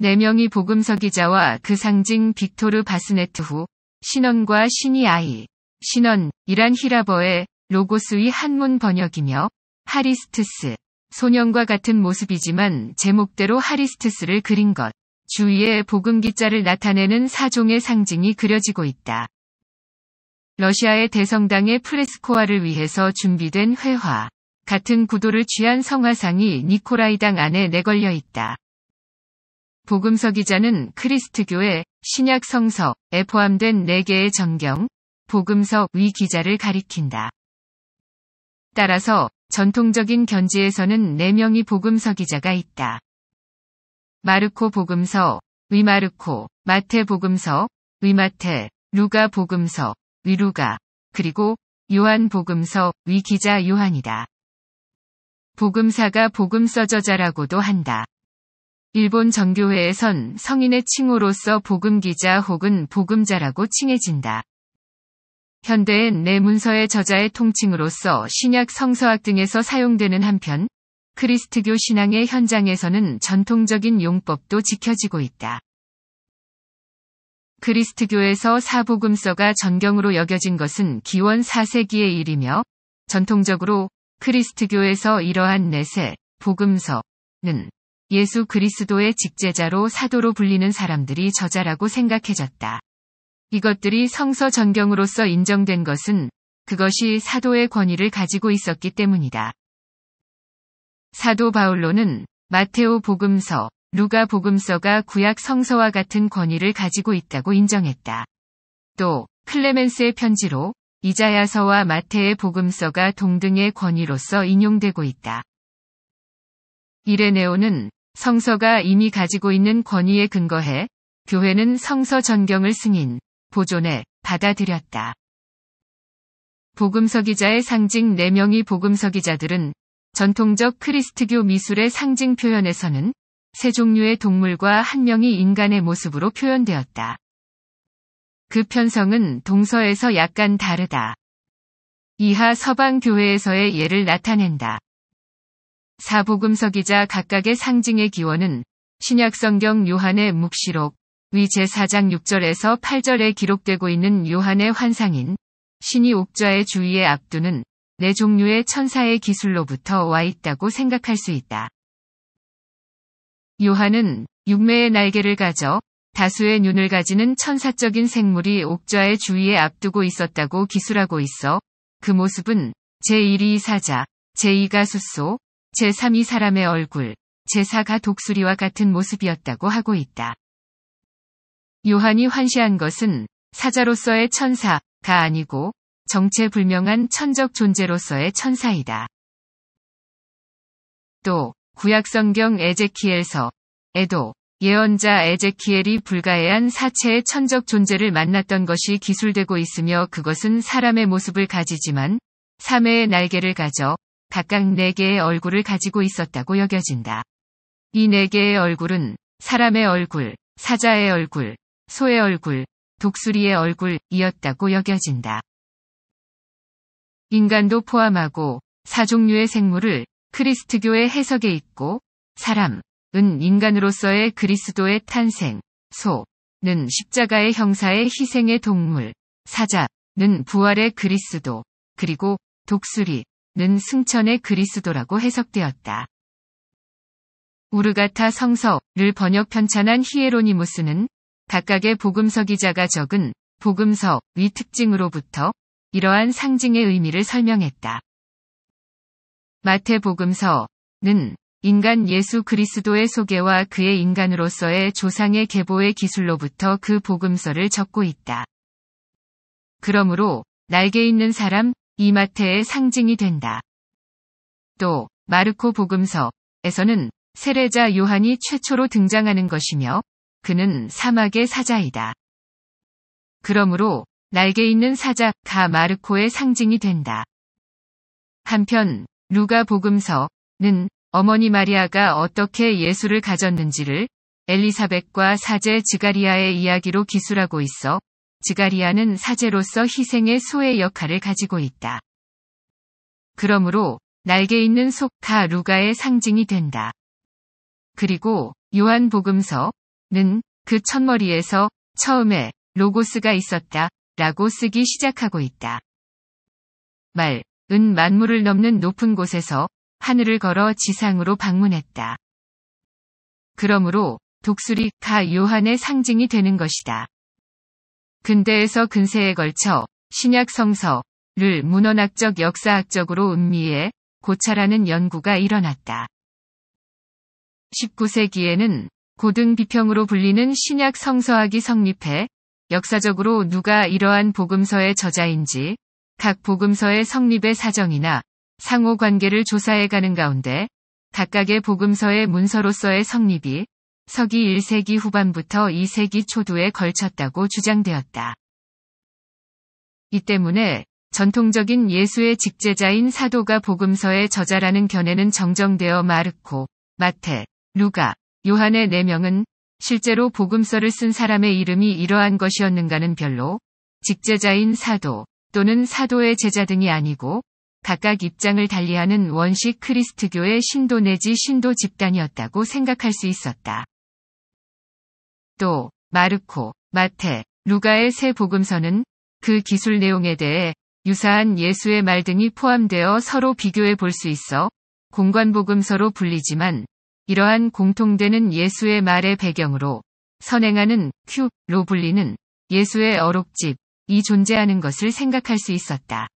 4명이 복음서 기자와 그 상징 빅토르 바스네트 후 신언과 신이 아이, 신언, 이란 히라버의 로고스의 한문 번역이며 하리스트스, 소년과 같은 모습이지만 제목대로 하리스트스를 그린 것, 주위에 복음 기자를 나타내는 사종의 상징이 그려지고 있다. 러시아의 대성당의 프레스코아를 위해서 준비된 회화, 같은 구도를 취한 성화상이 니코라이당 안에 내걸려 있다. 복음서 기자는 크리스트교의 신약 성서에 포함된 4개의 전경, 복음서 위 기자를 가리킨다. 따라서 전통적인 견지에서는 4명이 복음서 기자가 있다. 마르코 복음서, 위마르코, 마테 복음서, 위마테 루가 복음서, 위루가, 그리고 요한 복음서, 위기자 요한이다. 복음사가 복음서 저자라고도 한다. 일본 정교회에선 성인의 칭호로서 복음기자 혹은 복음자라고 칭해진다. 현대엔 내문서의 저자의 통칭으로서 신약 성서학 등에서 사용되는 한편 크리스트교 신앙의 현장에서는 전통적인 용법도 지켜지고 있다. 그리스트교에서 사복음서가 전경으로 여겨진 것은 기원 4세기의 일이며 전통적으로 크리스트교에서 이러한 내세, 복음서는 예수 그리스도의 직제자로 사도로 불리는 사람들이 저자라고 생각해졌다. 이것들이 성서 전경으로서 인정된 것은 그것이 사도의 권위를 가지고 있었기 때문이다. 사도 바울로는 마테오 복음서, 루가 복음서가 구약 성서와 같은 권위를 가지고 있다고 인정했다. 또 클레멘스의 편지로 이자야서와 마태의 복음서가 동등의 권위로서 인용되고 있다. 이레네오는 성서가 이미 가지고 있는 권위에 근거해 교회는 성서 전경을 승인, 보존해 받아들였다. 복음서 기자의 상징 4명이 복음서 기자들은 전통적 크리스트교 미술의 상징 표현에서는 세 종류의 동물과 한 명이 인간의 모습으로 표현되었다. 그 편성은 동서에서 약간 다르다. 이하 서방 교회에서의 예를 나타낸다. 사복음서기자 각각의 상징의 기원은 신약성경 요한의 묵시록 위 제4장 6절에서 8절에 기록되고 있는 요한의 환상인 신이 옥좌의 주위에 앞두는 네 종류의 천사의 기술로부터 와 있다고 생각할 수 있다. 요한은 육매의 날개를 가져 다수의 눈을 가지는 천사적인 생물이 옥좌의 주위에 앞두고 있었다고 기술하고 있어 그 모습은 제1이 사자, 제2가 숫소, 제3이 사람의 얼굴, 제4가 독수리와 같은 모습이었다고 하고 있다. 요한이 환시한 것은 사자로서의 천사가 아니고 정체불명한 천적 존재로서의 천사이다. 또 구약성경 에제키엘서에도 예언자 에제키엘이 불가해한 사체의 천적 존재를 만났던 것이 기술되고 있으며 그것은 사람의 모습을 가지지만 삼해의 날개를 가져 각각 4개의 얼굴을 가지고 있었다고 여겨진다. 이 4개의 얼굴은 사람의 얼굴, 사자의 얼굴, 소의 얼굴, 독수리의 얼굴이었다고 여겨진다. 인간도 포함하고 사종류의 생물을 크리스트교의 해석에 있고 사람, 은 인간으로서의 그리스도의 탄생, 소, 는 십자가의 형사의 희생의 동물, 사자, 는 부활의 그리스도, 그리고 독수리, 는 승천의 그리스도라고 해석되었다. 우르가타 성서를 번역 편찬한 히에로니무스는 각각의 복음서 기자가 적은 복음서 위 특징으로부터 이러한 상징의 의미를 설명했다. 마태복음서는 인간 예수 그리스도의 소개와 그의 인간으로서의 조상의 계보의 기술로부터 그 복음서를 적고 있다. 그러므로 날개 있는 사람 이마트의 상징이 된다. 또 마르코 복음서에서는 세례자 요한이 최초로 등장하는 것이며 그는 사막의 사자이다. 그러므로 날개 있는 사자가 마르코의 상징이 된다. 한편 루가 복음서는 어머니 마리아가 어떻게 예수를 가졌는지를 엘리사벳과 사제 지가리아의 이야기로 기술하고 있어 지가리아는 사제로서 희생의 소의 역할을 가지고 있다. 그러므로 날개 있는 속가 루가의 상징이 된다. 그리고 요한복음서는 그 첫머리에서 처음에 로고스가 있었다 라고 쓰기 시작하고 있다. 말, 은 만물을 넘는 높은 곳에서 하늘을 걸어 지상으로 방문했다. 그러므로 독수리 가 요한의 상징이 되는 것이다. 근대에서 근세에 걸쳐 신약 성서를 문헌학적 역사학적으로 음미해 고찰하는 연구가 일어났다. 19세기에는 고등 비평으로 불리는 신약 성서학이 성립해 역사적으로 누가 이러한 복음서의 저자인지 각 복음서의 성립의 사정이나 상호 관계를 조사해 가는 가운데 각각의 복음서의 문서로서의 성립이 서기 1세기 후반부터 2세기 초두에 걸쳤다고 주장되었다. 이 때문에 전통적인 예수의 직제자인 사도가 복음서의 저자라는 견해는 정정되어 마르코, 마테, 루가, 요한의 네 명은 실제로 복음서를 쓴 사람의 이름이 이러한 것이었는가는 별로 직제자인 사도 또는 사도의 제자 등이 아니고 각각 입장을 달리하는 원시 크리스트교의 신도 내지 신도 집단이었다고 생각할 수 있었다. 또 마르코, 마테, 루가의 세 복음서는 그 기술 내용에 대해 유사한 예수의 말 등이 포함되어 서로 비교해 볼 수 있어 공관복음서로 불리지만 이러한 공통되는 예수의 말의 배경으로 선행하는 큐로 불리는 예수의 어록집이 존재하는 것을 생각할 수 있었다.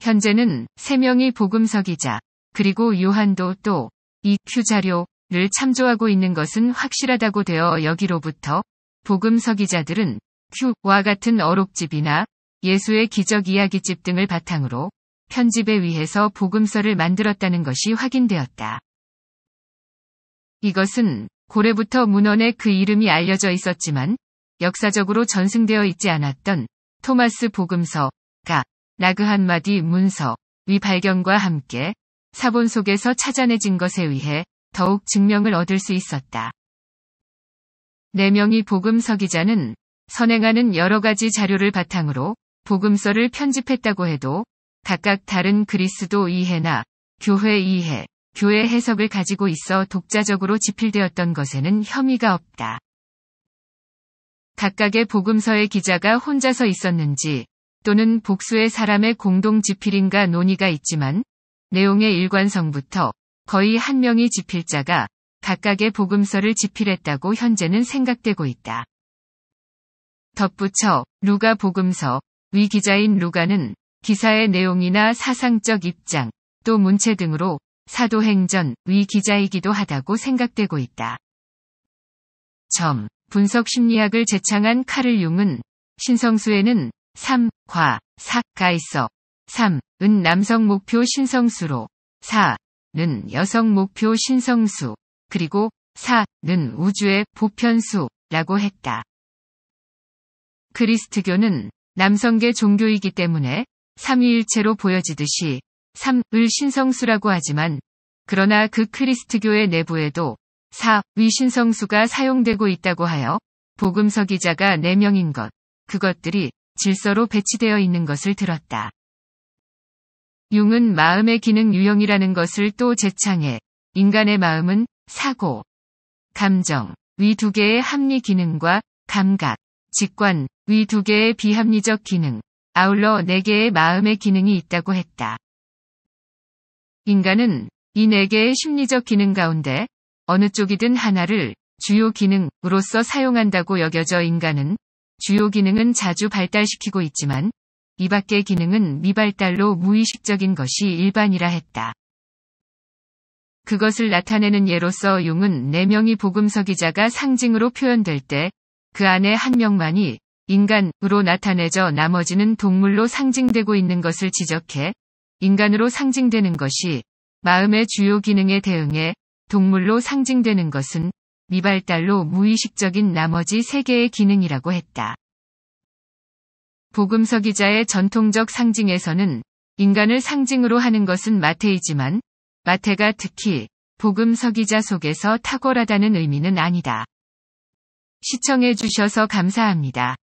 현재는 세 명이 복음서 기자 그리고 요한도 또 이 큐 자료 를 참조하고 있는 것은 확실하다고 되어 여기로부터 복음 서기자들은 큐와 같은 어록집이나 예수의 기적 이야기집 등을 바탕으로 편집에 의해서 복음서를 만들었다는 것이 확인되었다. 이것은 고래부터 문헌에 그 이름이 알려져 있었지만 역사적으로 전승되어 있지 않았던 토마스 복음서가 라그 한마디 문서 위 발견과 함께 사본 속에서 찾아내진 것에 의해 더욱 증명을 얻을 수 있었다. 네 명이 복음서 기자는 선행하는 여러 가지 자료를 바탕으로 복음서를 편집했다고 해도 각각 다른 그리스도 이해나 교회 이해, 교회 해석을 가지고 있어 독자적으로 집필되었던 것에는 혐의가 없다. 각각의 복음서의 기자가 혼자서 있었는지 또는 복수의 사람의 공동 집필인가 논의가 있지만 내용의 일관성부터 거의 한 명의 지필자가 각각의 복음서를 지필했다고 현재는 생각되고 있다. 덧붙여 루가 복음서 위 기자인 루가는 기사의 내용이나 사상적 입장 또 문체 등으로 사도행전 위 기자이기도 하다고 생각되고 있다. 점 분석 심리학을 제창한 카를 융은 신성수에는 3, 과, 사가 있어 3, 은 남성 목표 신성수로 4, 는 여성 목표 신성수, 그리고 4는 우주의 보편수라고 했다. 그리스트교는 남성계 종교이기 때문에 삼위일체로 보여지듯이 3을 신성수라고 하지만 그러나 그 크리스트교의 내부에도 4위 신성수가 사용되고 있다고 하여 복음서 기자가 4명인 것, 그것들이 질서로 배치되어 있는 것을 들었다. 융은 마음의 기능 유형이라는 것을 또 재창해 인간의 마음은 사고, 감정, 위 두 개의 합리 기능과 감각, 직관, 위 두 개의 비합리적 기능, 아울러 네 개의 마음의 기능이 있다고 했다. 인간은 이 네 개의 심리적 기능 가운데 어느 쪽이든 하나를 주요 기능으로서 사용한다고 여겨져 인간은 주요 기능은 자주 발달시키고 있지만 이밖의 기능은 미발달로 무의식적인 것이 일반이라 했다. 그것을 나타내는 예로서 용은 4명이 복음서 기자가 상징으로 표현될 때 그 안에 한 명만이 인간으로 나타내져 나머지는 동물로 상징되고 있는 것을 지적해 인간으로 상징되는 것이 마음의 주요 기능에 대응해 동물로 상징되는 것은 미발달로 무의식적인 나머지 세개의 기능이라고 했다. 복음서 기자의 전통적 상징에서는 인간을 상징으로 하는 것은 마태이지만 마태가 특히 복음서 기자 속에서 탁월하다는 의미는 아니다. 시청해 주셔서 감사합니다.